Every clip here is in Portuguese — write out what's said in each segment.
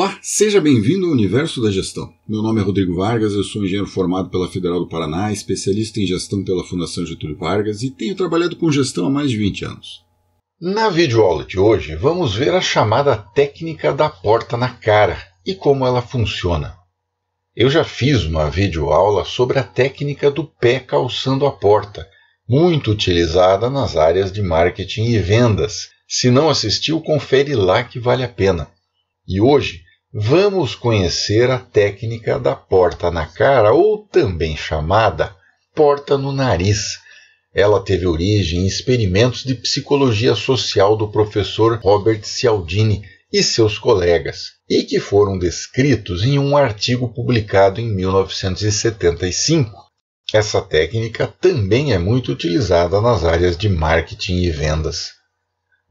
Olá, seja bem-vindo ao Universo da Gestão. Meu nome é Rodrigo Vargas, eu sou engenheiro formado pela Federal do Paraná, especialista em gestão pela Fundação Getúlio Vargas e tenho trabalhado com gestão há mais de 20 anos. Na videoaula de hoje, vamos ver a chamada técnica da porta na cara e como ela funciona. Eu já fiz uma videoaula sobre a técnica do pé calçando a porta, muito utilizada nas áreas de marketing e vendas. Se não assistiu, confere lá que vale a pena. E hoje vamos conhecer a técnica da porta na cara, ou também chamada porta no nariz. Ela teve origem em experimentos de psicologia social do professor Robert Cialdini e seus colegas, e que foram descritos em um artigo publicado em 1975. Essa técnica também é muito utilizada nas áreas de marketing e vendas.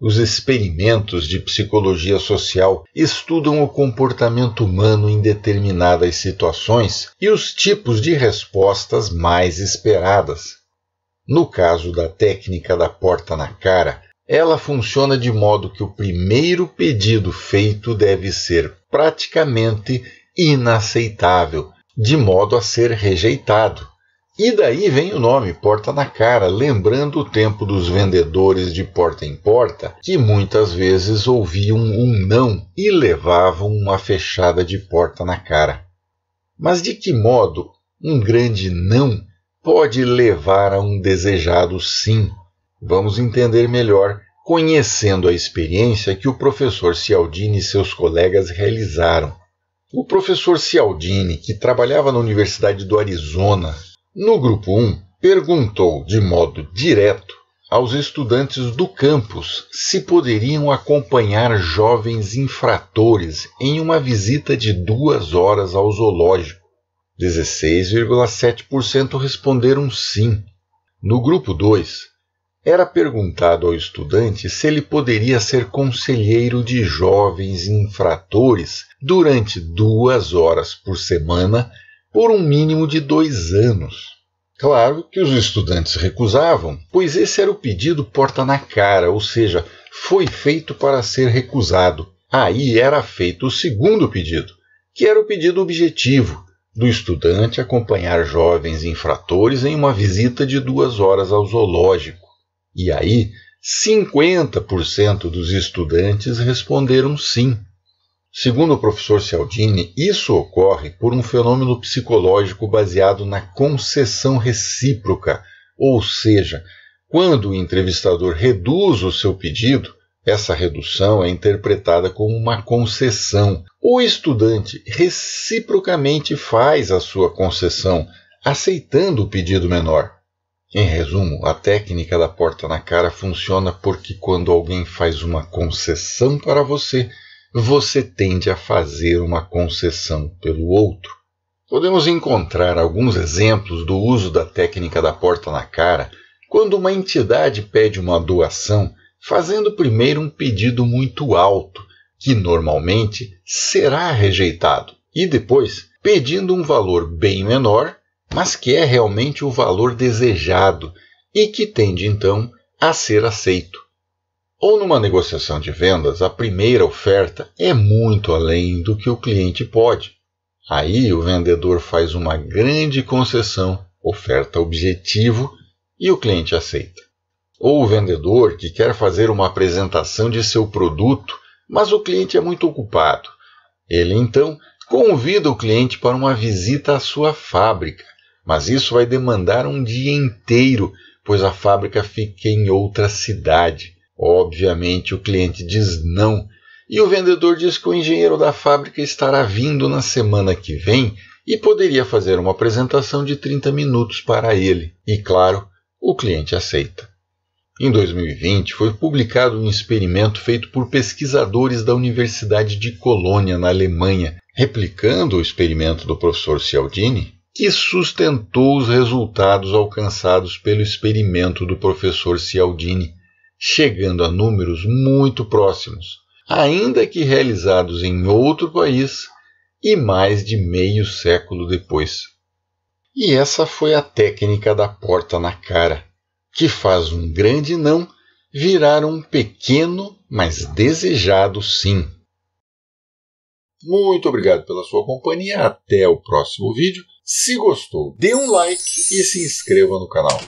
Os experimentos de psicologia social estudam o comportamento humano em determinadas situações e os tipos de respostas mais esperadas. No caso da técnica da porta na cara, ela funciona de modo que o primeiro pedido feito deve ser praticamente inaceitável, de modo a ser rejeitado. E daí vem o nome Porta na Cara, lembrando o tempo dos vendedores de porta em porta que muitas vezes ouviam um não e levavam uma fechada de porta na cara. Mas de que modo um grande não pode levar a um desejado sim? Vamos entender melhor conhecendo a experiência que o professor Cialdini e seus colegas realizaram. O professor Cialdini, que trabalhava na Universidade do Arizona no grupo 1, perguntou de modo direto aos estudantes do campus se poderiam acompanhar jovens infratores em uma visita de duas horas ao zoológico. 16,7% responderam sim. No grupo 2, era perguntado ao estudante se ele poderia ser conselheiro de jovens infratores durante duas horas por semana por um mínimo de dois anos. Claro que os estudantes recusavam, pois esse era o pedido porta na cara, ou seja, foi feito para ser recusado. Aí era feito o segundo pedido, que era o pedido objetivo do estudante acompanhar jovens infratores em uma visita de duas horas ao zoológico. E aí, 50% dos estudantes responderam sim. Segundo o professor Cialdini, isso ocorre por um fenômeno psicológico baseado na concessão recíproca, ou seja, quando o entrevistador reduz o seu pedido, essa redução é interpretada como uma concessão. O estudante reciprocamente faz a sua concessão, aceitando o pedido menor. Em resumo, a técnica da porta na cara funciona porque quando alguém faz uma concessão para você, você tende a fazer uma concessão pelo outro. Podemos encontrar alguns exemplos do uso da técnica da porta na cara quando uma entidade pede uma doação, fazendo primeiro um pedido muito alto, que normalmente será rejeitado, e depois pedindo um valor bem menor, mas que é realmente o valor desejado e que tende então a ser aceito. Ou numa negociação de vendas, a primeira oferta é muito além do que o cliente pode. Aí o vendedor faz uma grande concessão, oferta objetivo e o cliente aceita. Ou o vendedor que quer fazer uma apresentação de seu produto, mas o cliente é muito ocupado. Ele então convida o cliente para uma visita à sua fábrica, mas isso vai demandar um dia inteiro, pois a fábrica fica em outra cidade. Obviamente, o cliente diz não e o vendedor diz que o engenheiro da fábrica estará vindo na semana que vem e poderia fazer uma apresentação de 30 minutos para ele. E claro, o cliente aceita. Em 2020, foi publicado um experimento feito por pesquisadores da Universidade de Colônia, na Alemanha, replicando o experimento do professor Cialdini, que sustentou os resultados alcançados pelo experimento do professor Cialdini chegando a números muito próximos, ainda que realizados em outro país e mais de meio século depois. E essa foi a técnica da porta na cara, que faz um grande não virar um pequeno, mas desejado sim. Muito obrigado pela sua companhia, até o próximo vídeo. Se gostou, dê um like e se inscreva no canal.